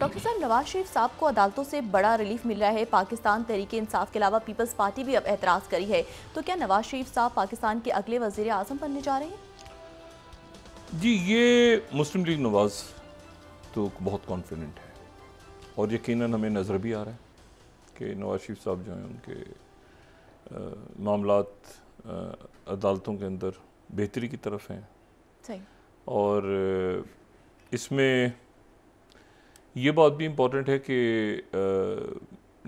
Doctor साहब नवाज शरीफ साहब को अदालतों से बड़ा रिलीफ मिल रहा है पाकिस्तान तरीके इंसाफ के अलावा पीपल्स पार्टी भी अब एतराज़ करी है तो क्या नवाज शरीफ साहब पाकिस्तान के अगले वजीर अजम बनने जा रहे हैं जी ये मुस्लिम लीग नवाज तो बहुत कॉन्फिडेंट है और यकीनन हमें नज़र भी आ रहा है कि नवाज शरीफ साहब जो हैं उनके मामला अदालतों के अंदर बेहतरी की तरफ हैं और इसमें ये बात भी इम्पोर्टेंट है कि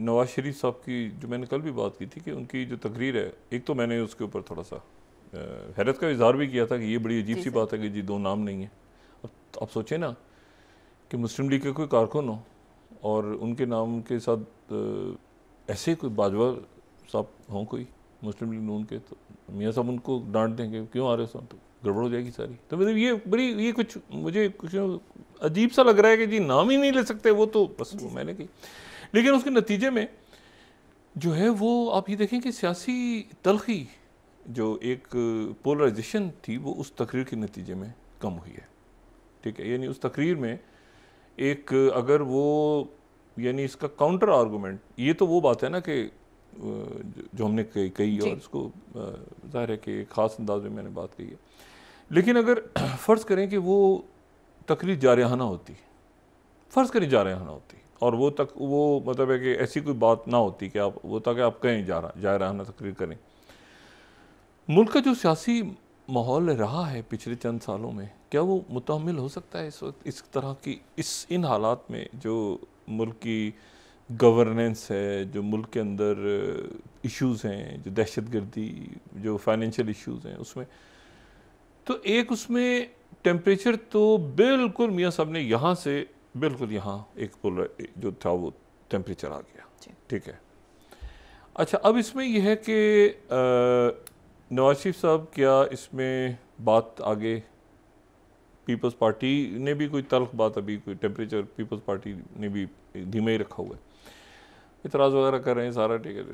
नवाज शरीफ साहब की जो मैंने कल भी बात की थी कि उनकी जो तकरीर है एक तो मैंने उसके ऊपर थोड़ा सा हैरत का इजहार भी किया था कि ये बड़ी अजीब सी बात है कि जी दो नाम नहीं है अब आप सोचें ना कि मुस्लिम लीग के कोई कारकुन हो और उनके नाम के साथ ऐसे कोई बाजवा साहब हों कोई मुस्लिम लीग नून के तो मियाँ साहब उनको डांट देंगे क्यों आ रहे हो तो गड़बड़ हो जाएगी सारी तो मतलब ये बड़ी ये कुछ मुझे कुछ अजीब सा लग रहा है कि जी नाम ही नहीं ले सकते वो तो बस वो मैंने की लेकिन उसके नतीजे में जो है वो आप ये देखें कि सियासी तलखी जो एक पोलराइजेशन थी वो उस तकरीर के नतीजे में कम हुई है ठीक है यानी उस तकरीर में एक अगर वो यानी इसका काउंटर आर्गूमेंट ये तो वो बात है ना कि जो हमने कही और इसको जाहिर है कि ख़ास अंदाज में मैंने बात कही है लेकिन अगर फ़र्ज़ करें कि वो तकरीर जारहाना होती फ़र्ज़ करें जारहाना होती और वो तक वो मतलब है कि ऐसी कोई बात ना होती कि आप वो ताकि आप कहें जा रहा जारहाना तकरीर करें मुल्क का जो सियासी माहौल रहा है पिछले चंद सालों में क्या वो मुतमिल हो सकता है इस वक्त इस तरह की इस इन हालात में जो मुल्क की गवर्नेंस है जो मुल्क के अंदर इश्यूज़ हैं जो दहशत गर्दी जो फाइनेंशियल इश्यूज़ हैं उसमें तो एक उसमें टेम्परेचर तो बिल्कुल मियाँ साहब ने यहाँ से बिल्कुल यहाँ एक पुल जो था वो टेम्परेचर आ गया ठीक है अच्छा अब इसमें यह है कि नवाज शरीफ साहब क्या इसमें बात आगे पीपल्स पार्टी ने भी कोई तलख बात अभी कोई टेम्परेचर पीपल्स पार्टी ने भी धीमे ही रखा हुआ है इतराज़ वगैरह कर रहे हैं सारा ठीक है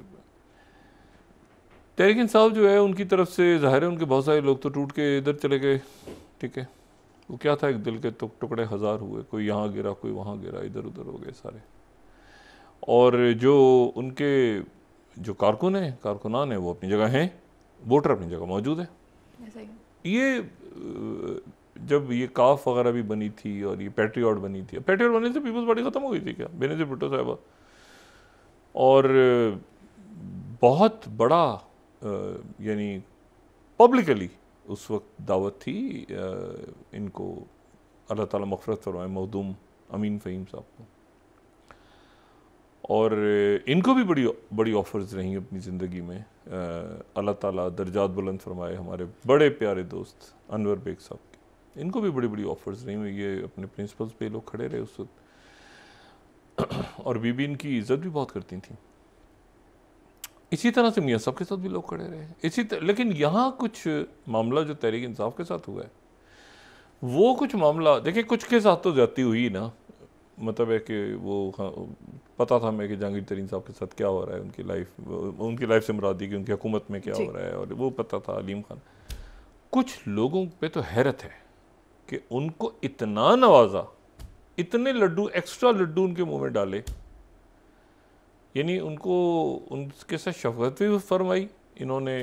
तहरीक साहब जो है उनकी तरफ से ज़ाहिर है उनके बहुत सारे लोग तो टूट के इधर चले गए ठीक है वो क्या था एक दिल के टुक टुकड़े हज़ार हुए कोई यहाँ गिरा कोई वहाँ गिरा इधर उधर हो गए सारे और जो उनके जो कारकुन हैं कारकुनान हैं वो अपनी जगह हैं वोटर अपनी जगह मौजूद है ये जब ये काफ वगैरह भी बनी थी और ये पेट्रियाट बनी थी पेट्रियाट बनने से पीपल्स पार्टी ख़त्म हो गई थी क्या बेनजीर भुट्टो साहबा और बहुत बड़ा यानी पब्लिकली उस वक्त दावत थी इनको अल्लाह ताला मफ़रत फरमाए मखदूम अमीन फ़हीम साहब को और इनको भी बड़ी बड़ी ऑफ़र्स रहीं अपनी ज़िंदगी में अल्लाह ताला दर्जात बुलंद फरमाए हमारे बड़े प्यारे दोस्त अनवर बेग साहब के इनको भी बड़ी बड़ी ऑफ़र्स रही ये अपने प्रिंसिपल्स पे लोग खड़े रहे उस वक्त और बीबी इनकी इज़्ज़त भी बहुत करती थी इसी तरह से मियाँ साहब के साथ भी लोग खड़े रहे इसी तरह लेकिन यहाँ कुछ मामला जो तहरीक इंसाफ के साथ हुआ है वो कुछ मामला देखिए कुछ के साथ तो जाती हुई ना मतलब है कि वो हाँ, पता था मैं कि जहांगीर तरीन साहब के साथ क्या हो रहा है उनकी लाइफ उनकी लाइफ से मुरादी की उनकी हुकूमत में क्या हो रहा है और वो पता था अलीम खान कुछ लोगों पे तो हैरत है कि उनको इतना नवाजा इतने लड्डू एक्स्ट्रा लड्डू उनके मुंह में डाले यानी उनको उनके साथ शफकत भी फरमाई इन्होंने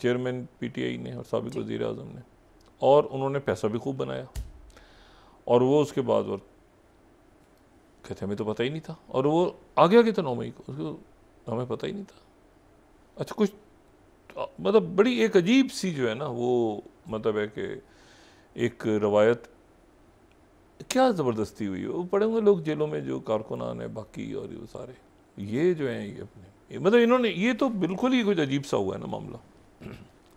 चेयरमैन पीटीआई ने और सबक वज़ी अजम ने और उन्होंने पैसा भी खूब बनाया और वो उसके बाद और कहते हमें तो पता ही नहीं था और वो आ गया कि था नौ मई को उसको हमें पता ही नहीं था अच्छा कुछ तो, मतलब बड़ी एक अजीब सी जो है ना वो मतलब है कि एक रवायत क्या ज़बरदस्ती हुई वो पड़े हुए लोग जेलों में जो कारकुनान है बाकी और ये सारे ये जो है ये अपने मतलब इन्होंने ये तो बिल्कुल ही कुछ अजीब सा हुआ है ना मामला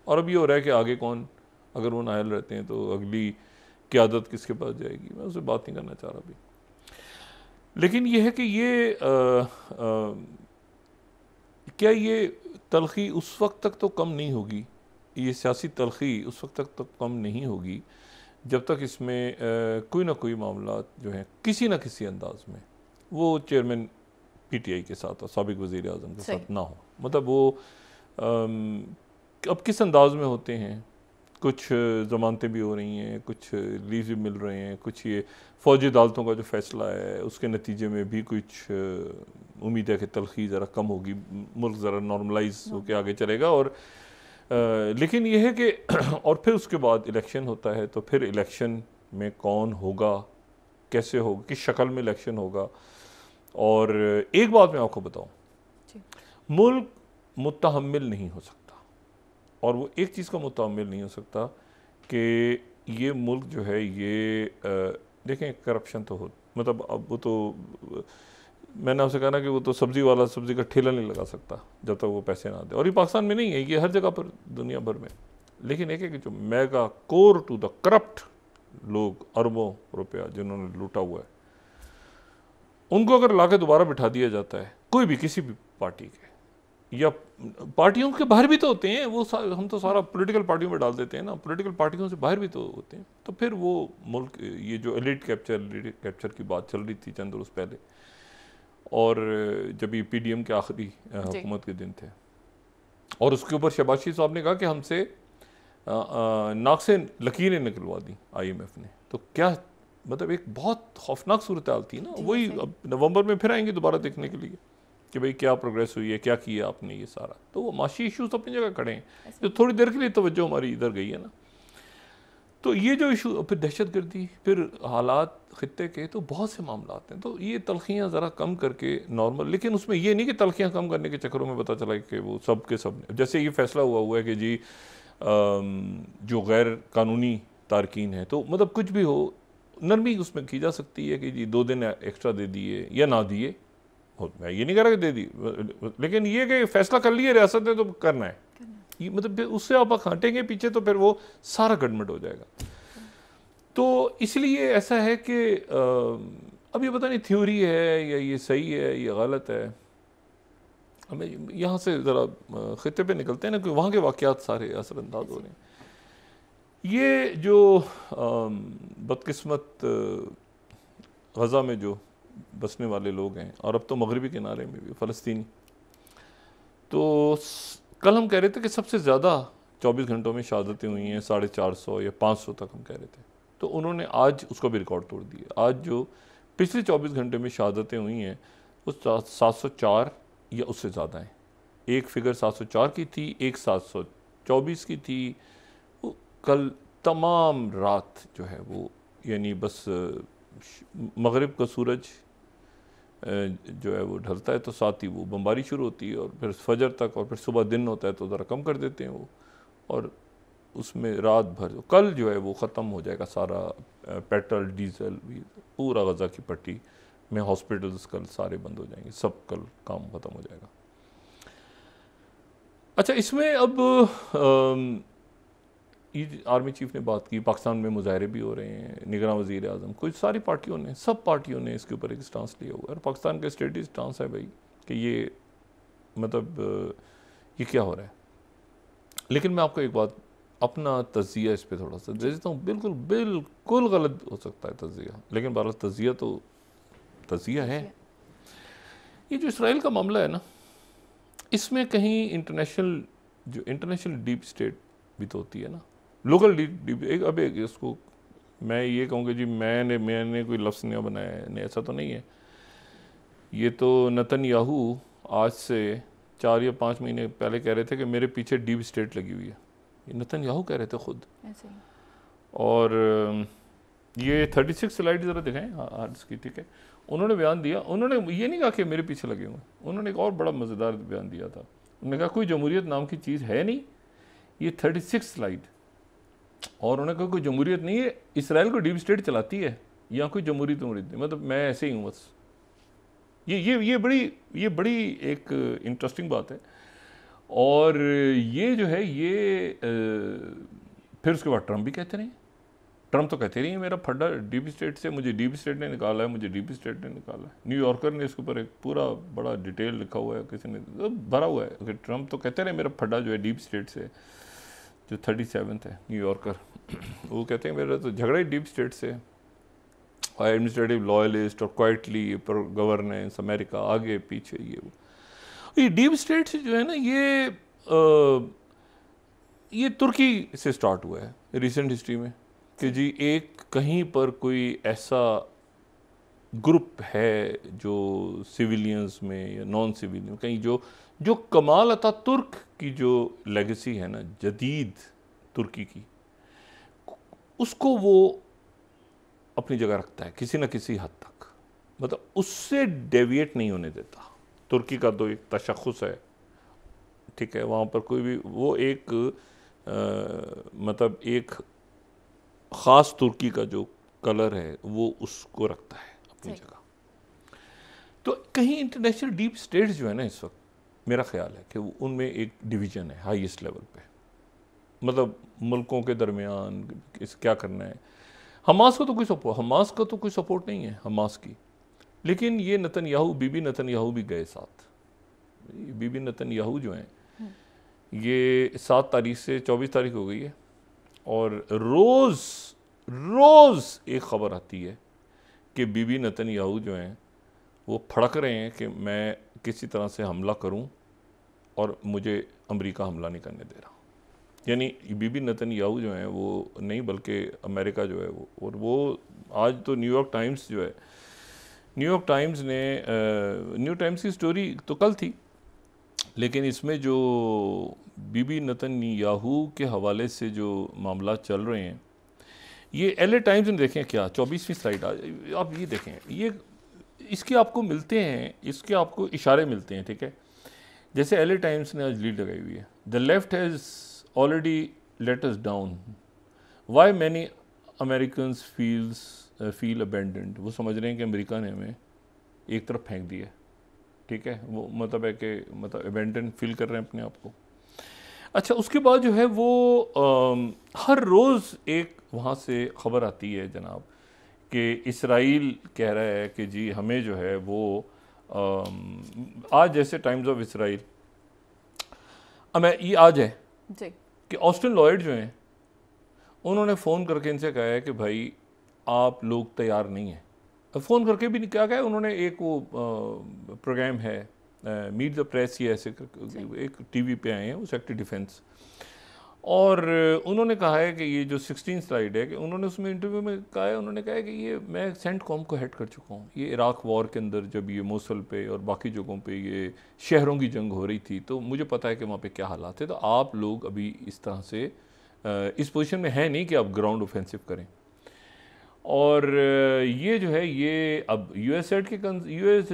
और अब ये हो रहा है कि आगे कौन अगर वो नायल रहते हैं तो अगली क्यादत किसके पास जाएगी मैं उससे बात नहीं करना चाह रहा अभी लेकिन यह है कि ये आ, आ, क्या ये तलखी उस वक्त तक तो कम नहीं होगी ये सियासी तलखी उस वक्त तक तो कम नहीं होगी जब तक इसमें कोई ना कोई मामला जो है किसी ना किसी अंदाज में वो चेयरमैन पी टी आई के साथ और सबक वज़ी अजम के साथ ना हो मतलब वो अब किस अंदाज में होते हैं कुछ ज़मानतें भी हो रही हैं कुछ लीज भी मिल रहे हैं कुछ ये फ़ौजी अदालतों का जो फैसला है उसके नतीजे में भी कुछ उम्मीद है कि तलखी ज़रा कम होगी मुल्क ज़रा नॉर्मलाइज हाँ। होकर आगे चलेगा और आ, लेकिन यह है कि और फिर उसके बाद इलेक्शन होता है तो फिर इलेक्शन में कौन होगा कैसे होगा किस शक्ल में इलेक्शन होगा और एक बात मैं आपको बताऊं मुल्क मुतहमल नहीं हो सकता और वो एक चीज़ का मुतहमल नहीं हो सकता कि ये मुल्क जो है ये देखें करप्शन तो हो मतलब अब वो तो मैंने आपसे कहा ना कि वो तो सब्ज़ी वाला सब्ज़ी का ठेला नहीं लगा सकता जब तक तो वो पैसे ना दे और ये पाकिस्तान में नहीं है ये हर जगह पर दुनिया भर में लेकिन एक है कि जो mega core to the corrupt लोग अरबों रुपया जिन्होंने लूटा हुआ है उनको अगर ला दोबारा बिठा दिया जाता है कोई भी किसी भी पार्टी के या पार्टियों के बाहर भी तो होते हैं वो हम तो सारा पॉलिटिकल पार्टियों में डाल देते हैं ना पॉलिटिकल पार्टियों से बाहर भी तो होते हैं तो फिर वो मुल्क ये जो एलिट कैप्चर एलिट कैप्चर की बात चल रही थी चंद रोज़ पहले और जब ये एम के आखिरी हुकूमत के दिन थे और उसके ऊपर शबाशी साहब ने कहा कि हमसे नाक से लकीरें निकलवा दी एफ ने तो क्या मतलब एक बहुत खौफनाक सूरत हाल थी ना वही अब नवंबर में फिर आएंगे दोबारा देखने के लिए कि भाई क्या प्रोग्रेस हुई है क्या किया आपने ये सारा तो वो माशी इशूज़ अपनी जगह खड़े हैं जो थोड़ी देर के लिए तोज्जो हमारी इधर गई है ना तो ये जो इशू फिर दहशत गर्दी फिर हालात ख़त्े के तो बहुत से मामला हैं तो ये तलखियाँ ज़रा कम करके नॉर्मल लेकिन उसमें ये नहीं कि तलखियाँ कम करने के चक्करों में पता चला कि वो सब के सब जैसे ये फैसला हुआ हुआ है कि जी जो गैर कानूनी तारकिन है तो मतलब कुछ भी हो नरमी उसमें की जा सकती है कि जी दो दिन एक्स्ट्रा दे दिए या ना दिए मैं ये नहीं कह रहा कि दे दी लेकिन ये कि फैसला कर लिए रियासत ने तो करना है ये मतलब उससे आप खाटेंगे पीछे तो फिर वो सारा गडमट हो जाएगा तो इसलिए ऐसा है कि अब ये पता नहीं थ्योरी है या ये सही है या गलत है हमें यहाँ से ज़रा ख़त्े पे निकलते हैं ना क्योंकि वहाँ के वाक़ सारे असरअंदाज हो रहे हैं ये जो बदकस्मत गज़ा में जो बसने वाले लोग हैं और अब तो मगरबी किनारे में भी फ़लस्तीनी तो कल हम कह रहे थे कि सबसे ज़्यादा 24 घंटों में शहादतें हुई हैं साढ़े चार सौ या पाँच सौ तक हम कह रहे थे तो उन्होंने आज उसको भी रिकॉर्ड तोड़ दिया आज जो पिछले 24 घंटे में शहादतें हुई हैं वो सात सौ चार या उससे ज़्यादा हैं एक फ़िगर सात सौ चार की थी एक सात सौ चौबीस की थी कल तमाम रात जो है वो यानी बस मगरब का सूरज जो है वो ढलता है तो साथ ही वो बमबारी शुरू होती है और फिर फजर तक और फिर सुबह दिन होता है तो ज़रा कम कर देते हैं वो और उसमें रात भर कल जो है वो ख़त्म हो जाएगा सारा पेट्रोल डीजल भी पूरा गज़ा की पट्टी में हॉस्पिटल्स कल सारे बंद हो जाएंगे सब कल काम ख़त्म हो जाएगा अच्छा इसमें अब ये आर्मी चीफ ने बात की पाकिस्तान में मुजाहरे भी हो रहे हैं निगरान वजी अजम कुछ सारी पार्टियों ने सब पार्टियों ने इसके ऊपर एक स्टांस लिया हुआ है और पाकिस्तान का स्टेटी स्टांस है भाई कि ये मतलब ये क्या हो रहा है लेकिन मैं आपको एक बात अपना तजिया इस पर थोड़ा सा दे देता हूँ बिल्कुल बिल्कुल गलत हो सकता है तजिया लेकिन बहरहाल तजिया तो तजिया है ये जो इसराइल का मामला है ना इसमें कहीं इंटरनेशनल जो इंटरनेशनल डीप स्टेट भी तो होती है ना लोकल एक अब एक इसको मैं ये कहूँगा जी मैंने मैंने कोई लफ्ज़ नया बनाया है ऐसा तो नहीं है ये तो नतन याहू आज से चार या पाँच महीने पहले कह रहे थे कि मेरे पीछे डीप स्टेट लगी हुई है ये नतन याहू कह रहे थे खुद और ये थर्टी सिक्स स्लाइड ज़रा दिखाएँ हाँ, आर्ट्स हाँ, की ठीक है उन्होंने बयान दिया उन्होंने ये नहीं कहा कि मेरे पीछे लगे हुए उन्होंने एक और बड़ा मज़ेदार बयान दिया था उन्होंने कहा कोई जमहूरियत नाम की चीज़ है नहीं ये थर्टी सिक्स स्लाइड और उन्होंने कहा कोई जमहूरीत नहीं है इसराइल को डीप स्टेट चलाती है या कोई जमहूरी जमहूरीत नहीं मतलब मैं ऐसे ही हूँ बस ये ये ये बड़ी ये बड़ी एक इंटरेस्टिंग बात है और ये जो है ये आ, फिर उसके बाद ट्रंप भी कहते रहे ट्रंप तो कहते रहे मेरा फड्डा डीप स्टेट से मुझे डीप स्टेट ने निकाला है मुझे डीप स्टेट ने निकाला है न्यूयॉर्कर ने इसके ऊपर एक पूरा बड़ा डिटेल लिखा हुआ है किसी ने तो भरा हुआ है ट्रंप तो कहते रहे मेरा फड्डा जो है डीप स्टेट से जो थर्टी सेवन्थ है न्यूयॉर्कर वो कहते हैं मेरा तो झगड़ा ही डीप स्टेट से है और एडमिनिस्ट्रेटिव लॉयलिस्ट और क्वाइटली गवर्नेंस अमेरिका आगे पीछे ये वो ये डीप स्टेट से जो है ना ये आ, ये तुर्की से स्टार्ट हुआ है रिसेंट हिस्ट्री में कि जी एक कहीं पर कोई ऐसा ग्रुप है जो सिविलियंस में या नॉन सिविलियन कहीं जो जो कमाल अता तुर्क की जो लेगेसी है ना जदीद तुर्की की उसको वो अपनी जगह रखता है किसी न किसी हद तक मतलब उससे डेविएट नहीं होने देता तुर्की का तो एक तशखस है ठीक है वहाँ पर कोई भी वो एक आ, मतलब एक ख़ास तुर्की का जो कलर है वो उसको रखता है अपनी जगह तो कहीं इंटरनेशनल डीप स्टेट जो है ना इस वक्त मेरा ख्याल है कि उनमें एक डिवीज़न है हाईएस्ट लेवल पे मतलब मुल्कों के दरमियान इस क्या करना है हमास को तो कोई सपोर्ट हमास का तो कोई सपोर्ट नहीं है हमास की लेकिन ये नतन याहू बीबी नतन याहू भी गए साथ बीबी नतन याहू जो हैं हम्म। ये सात तारीख से चौबीस तारीख हो गई है और रोज़ रोज़ एक ख़बर आती है कि बीबी नतन याहू जो हैं वो फड़क रहे हैं कि मैं किसी तरह से हमला करूं और मुझे अमेरिका हमला नहीं करने दे रहा यानी बीबी नतन याहू जो हैं वो नहीं बल्कि अमेरिका जो है वो और वो आज तो न्यूयॉर्क टाइम्स जो है न्यूयॉर्क टाइम्स ने न्यू टाइम्स की स्टोरी तो कल थी लेकिन इसमें जो बीबी नतन याहू के हवाले से जो मामला चल रहे हैं ये एल ए टाइम्स में देखें क्या चौबीसवीं स्लाइड आप ये देखें ये इसके आपको मिलते हैं इसके आपको इशारे मिलते हैं ठीक है जैसे एल ए टाइम्स ने आज लीड लगाई हुई है the left has already lets down why many American feels feel abandoned वो समझ रहे हैं कि अमेरिका ने हमें एक तरफ फेंक दिया ठीक है वो मतलब है कि मतलब अबेंडेंट फील कर रहे हैं अपने आप को अच्छा उसके बाद जो है वो आ, हर रोज़ एक वहाँ से ख़बर आती है जनाब कि इसराइल कह रहा है कि जी हमें जो है वो आ, आज जैसे टाइम्स ऑफ इसराइल हमें ये आज है जी कि ऑस्टिन लॉयड जो हैं उन्होंने फ़ोन करके इनसे कहा है कि भाई आप लोग तैयार नहीं हैं फ़ोन करके भी क्या कहा उन्होंने एक वो प्रोग्राम है मीट द प्रेस ये ऐसे एक टीवी पे आए हैं वो सेक्टर डिफेंस और उन्होंने कहा है कि ये जो सिक्सटीन स्लाइड है कि उन्होंने उसमें इंटरव्यू में कहा है उन्होंने कहा है कि ये मैं सेंट कॉम को हेड कर चुका हूँ ये इराक वॉर के अंदर जब ये मौसल पे और बाकी जगहों पे ये शहरों की जंग हो रही थी तो मुझे पता है कि वहाँ पे क्या हालात है तो आप लोग अभी इस तरह से इस पोजीशन में है नहीं कि आप ग्राउंड ऑफेंसिव करें और ये जो है ये अब यू एस एड के U S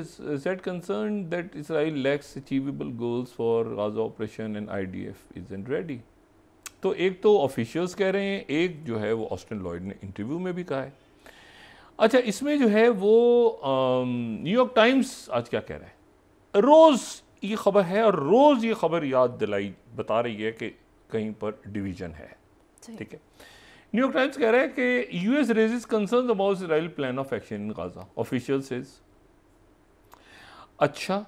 set concern that Israel lacks achievable goals for Gaza operation and I D F is and ready तो एक तो ऑफिशियल्स कह रहे हैं एक जो है वो ऑस्टन लॉयड ने इंटरव्यू में भी कहा है अच्छा इसमें जो है वो न्यूयॉर्क टाइम्स आज क्या कह रहा है रोज़ ये खबर है और रोज़ ये खबर याद दिलाई बता रही है कि कहीं पर डिवीज़न है ठीक है न्यूयॉर्क टाइम्स कह रहा है कि US raises concern about Israel plan of action in Gaza official says अच्छा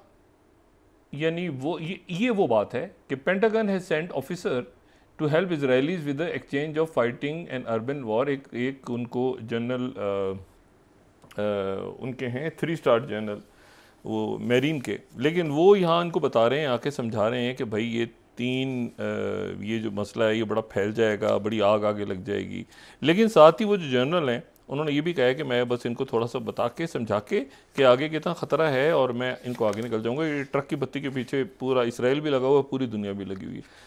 यानी वो ये, ये वो बात है कि Pentagon has sent officer to help Israelis with the exchange of fighting and urban war एक एक उनको जनरल उनके हैं थ्री स्टार जनरल वो मेरीन के लेकिन वो यहाँ उनको बता रहे हैं आके समझा रहे हैं कि भाई ये फ़लस्तीन ये जो मसला है ये बड़ा फैल जाएगा बड़ी आग आगे लग जाएगी लेकिन साथ ही वो जो जनरल हैं उन्होंने ये भी कहा है कि मैं बस इनको थोड़ा सा बता के समझा के कि आगे कितना ख़तरा है और मैं इनको आगे निकल जाऊँगा ये ट्रक की बत्ती के पीछे पूरा इसराइल भी लगा हुआ है पूरी दुनिया भी लगी हुई है